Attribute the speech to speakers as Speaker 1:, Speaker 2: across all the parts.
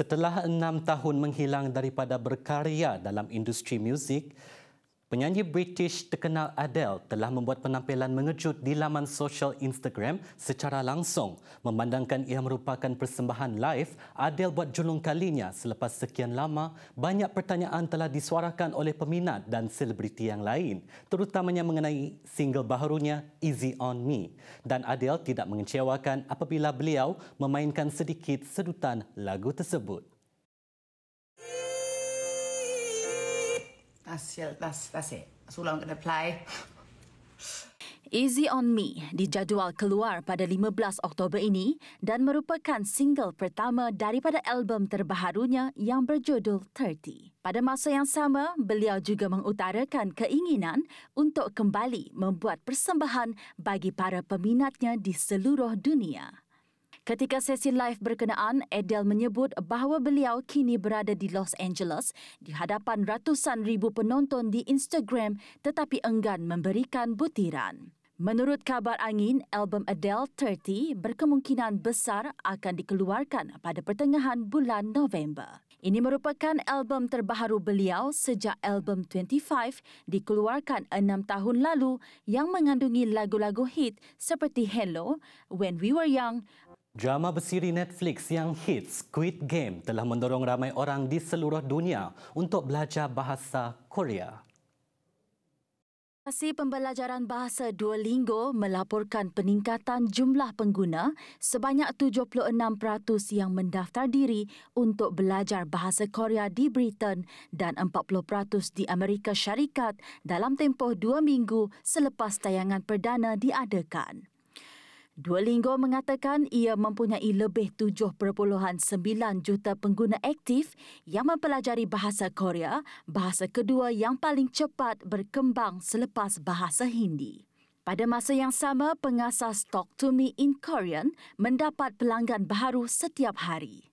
Speaker 1: Setelah enam tahun menghilang daripada berkarya dalam industri muzik, Penyanyi British terkenal Adele telah membuat penampilan mengejut di laman sosial Instagram secara langsung. Memandangkan ia merupakan persembahan live, Adele buat julung kalinya selepas sekian lama, banyak pertanyaan telah disuarakan oleh peminat dan selebriti yang lain, terutamanya mengenai single baharunya Easy On Me. Dan Adele tidak mengecewakan apabila beliau memainkan sedikit sedutan lagu tersebut.
Speaker 2: That's that's that's it. That's all I'm going to play.
Speaker 3: Easy on Me dijadual keluar pada 15 Oktober ini dan merupakan single pertama daripada album terbaharunya yang berjudul 30. Pada masa yang sama, beliau juga mengutarakan keinginan untuk kembali membuat persembahan bagi para peminatnya di seluruh dunia. Ketika sesi live berkenaan, Adele menyebut bahawa beliau kini berada di Los Angeles di hadapan ratusan ribu penonton di Instagram tetapi enggan memberikan butiran. Menurut kabar angin, album Adele 30 berkemungkinan besar akan dikeluarkan pada pertengahan bulan November. Ini merupakan album terbaru beliau sejak album 25 dikeluarkan enam tahun lalu yang mengandungi lagu-lagu hit seperti Hello, When We Were Young,
Speaker 1: Drama bersiri Netflix yang hit Squid Game telah mendorong ramai orang di seluruh dunia untuk belajar bahasa Korea.
Speaker 3: Aplikasi pembelajaran bahasa Duolingo melaporkan peningkatan jumlah pengguna sebanyak 76% yang mendaftar diri untuk belajar bahasa Korea di Britain dan 40% di Amerika Syarikat dalam tempoh dua minggu selepas tayangan perdana diadakan. Duolingo mengatakan ia mempunyai lebih 7.9 juta pengguna aktif yang mempelajari bahasa Korea, bahasa kedua yang paling cepat berkembang selepas bahasa Hindi. Pada masa yang sama, pengasas Talk to Me in Korean mendapat pelanggan baru setiap hari.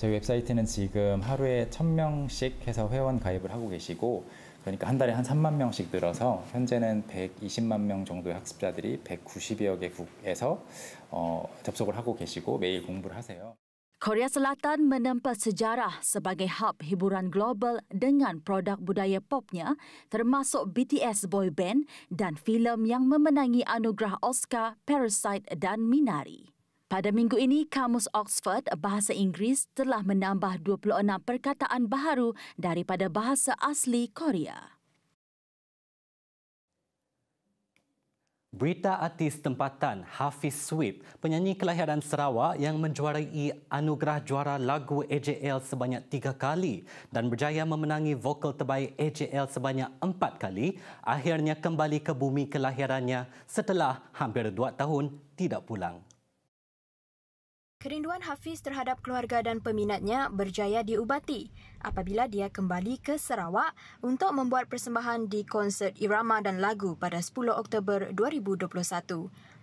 Speaker 4: website ini sekarang 하루에 1000명씩 해서 회원 가입을 하고 계시고 그러니까 한 달에 한 3만 명씩 늘어서 현재는 120만 명 정도의 학습자들이 190여 개국에서 어, 접속을 하고 계시고 매일 공부를 하세요.
Speaker 3: Korea Selatan menempa sejarah sebagai hub hiburan global dengan produk budaya popnya termasuk BTS boy band dan filem yang memenangi anugerah Oscar, Parasite dan Minari. Pada minggu ini, Kamus Oxford Bahasa Inggeris telah menambah 26 perkataan baharu daripada bahasa asli Korea.
Speaker 1: Berita artis tempatan Hafiz Sweep, penyanyi kelahiran Sarawak yang menjuarai anugerah juara lagu AJL sebanyak tiga kali dan berjaya memenangi vokal terbaik AJL sebanyak empat kali, akhirnya kembali ke bumi kelahirannya setelah hampir dua tahun tidak pulang.
Speaker 5: Kerinduan Hafiz terhadap keluarga dan peminatnya berjaya diubati apabila dia kembali ke Sarawak untuk membuat persembahan di konsert irama dan lagu pada 10 Oktober 2021.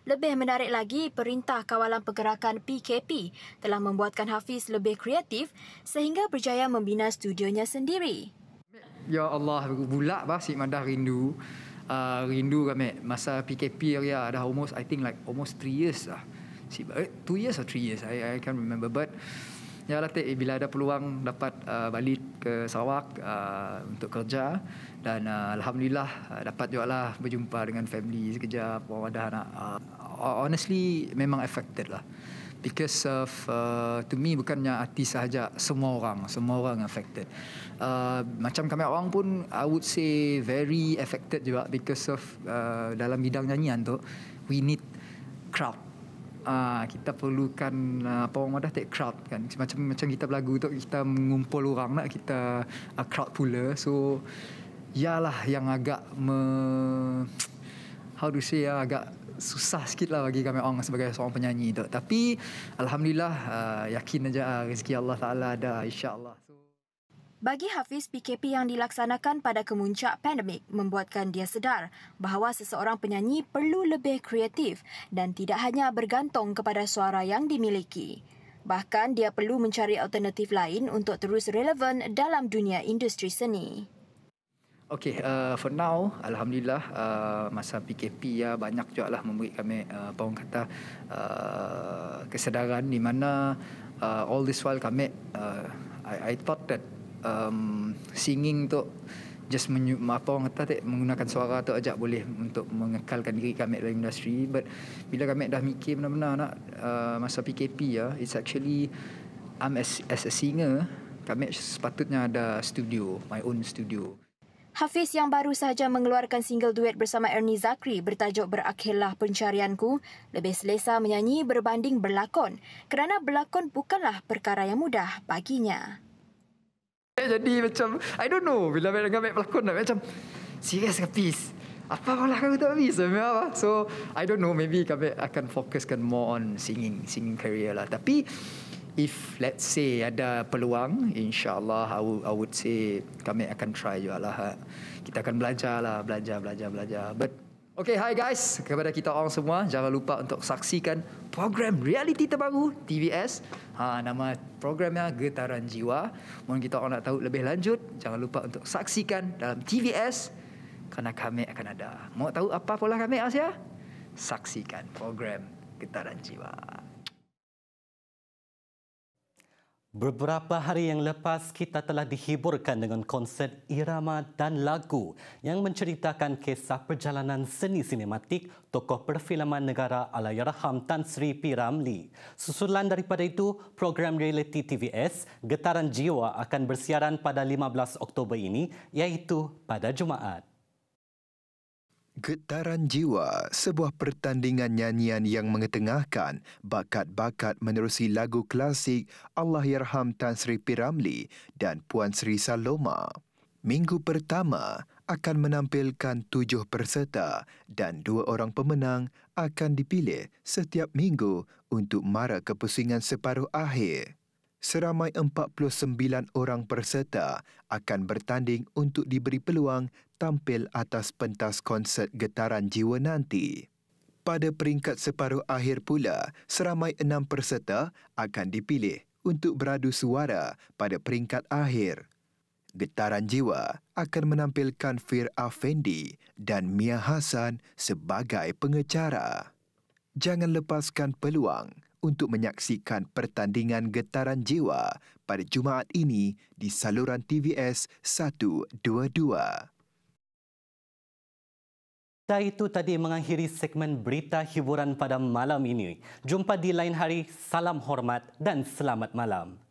Speaker 5: Lebih menarik lagi, Perintah Kawalan Pergerakan PKP telah membuatkan Hafiz lebih kreatif sehingga berjaya membina studionya sendiri.
Speaker 4: Ya Allah, bulat bah, si Madah rindu. Uh, rindu kami masa PKP ya dah almost, I think like almost 3 years lah two years or three years I, I can't remember but ya lah eh, bila ada peluang dapat uh, balik ke Sarawak uh, untuk kerja dan uh, Alhamdulillah uh, dapat juga lah berjumpa dengan family sekejap orang ada anak uh, honestly memang affected lah because of uh, to me bukannya artis sahaja semua orang semua orang affected uh, macam kami orang pun I would say very affected juga because of uh, dalam bidang nyanyian tu we need crowd uh, kita perlukan uh, apa orang madah take crowd kan macam macam kita berlagu tu kita mengumpul orang nak kita uh, crowd pula so ialah yang agak me, how to say uh, agak susah sikit lah bagi kami orang sebagai seorang penyanyi tu tapi alhamdulillah uh, yakin aja uh, rezeki Allah Taala ada insyaallah
Speaker 5: bagi Hafiz, PKP yang dilaksanakan pada kemuncak pandemik membuatkan dia sedar bahawa seseorang penyanyi perlu lebih kreatif dan tidak hanya bergantung kepada suara yang dimiliki. Bahkan dia perlu mencari alternatif lain untuk terus relevan dalam dunia industri seni.
Speaker 4: Okay, uh, for now, Alhamdulillah, uh, masa PKP ya banyak juga lah memberi kami, uh, apa kata, uh, kesedaran di mana uh, all this while kami, uh, I, I thought that um, singing tu just menyu, apa orang kata tak menggunakan suara tu ajak boleh untuk mengekalkan diri kami dalam industri but bila kami dah mikir benar-benar nak uh, masa PKP ya uh, it's actually I'm as, as a singer kami sepatutnya ada studio my own studio
Speaker 5: Hafiz yang baru sahaja mengeluarkan single duet bersama Ernie Zakri bertajuk Berakhirlah Pencarianku lebih selesa menyanyi berbanding berlakon kerana berlakon bukanlah perkara yang mudah baginya
Speaker 4: jadi macam I don't know bila Mac dengan Mac pelakon nak macam serius ke peace apa malah aku tak apa? so I don't know maybe kami akan fokuskan more on singing singing career lah tapi if let's say ada peluang insyaallah I, w- I would say kami akan try juga lah. Ha. kita akan belajar lah belajar belajar belajar but Okay, hi guys. Kepada kita orang semua, jangan lupa untuk saksikan program reality terbaru TVS. Ha, nama programnya Getaran Jiwa. Mungkin kita orang nak tahu lebih lanjut, jangan lupa untuk saksikan dalam TVS. Kerana kami akan ada. Mau tahu apa pola kami, Asia?
Speaker 1: Saksikan program Getaran Jiwa. Beberapa hari yang lepas, kita telah dihiburkan dengan konsert irama dan lagu yang menceritakan kisah perjalanan seni sinematik tokoh perfilman negara ala Alayarham Tan Sri P. Ramli. Susulan daripada itu, program reality TVS Getaran Jiwa akan bersiaran pada 15 Oktober ini, iaitu pada Jumaat.
Speaker 2: Getaran Jiwa, sebuah pertandingan nyanyian yang mengetengahkan bakat-bakat menerusi lagu klasik Allah Yarham Tan Sri Piramli dan Puan Sri Saloma. Minggu pertama akan menampilkan tujuh peserta dan dua orang pemenang akan dipilih setiap minggu untuk mara ke separuh akhir seramai 49 orang peserta akan bertanding untuk diberi peluang tampil atas pentas konsert getaran jiwa nanti. Pada peringkat separuh akhir pula, seramai enam peserta akan dipilih untuk beradu suara pada peringkat akhir. Getaran Jiwa akan menampilkan Fir Afendi dan Mia Hasan sebagai pengecara. Jangan lepaskan peluang untuk menyaksikan pertandingan getaran jiwa pada Jumaat ini di saluran TVS 122.
Speaker 1: Berita itu tadi mengakhiri segmen berita hiburan pada malam ini. Jumpa di lain hari. Salam hormat dan selamat malam.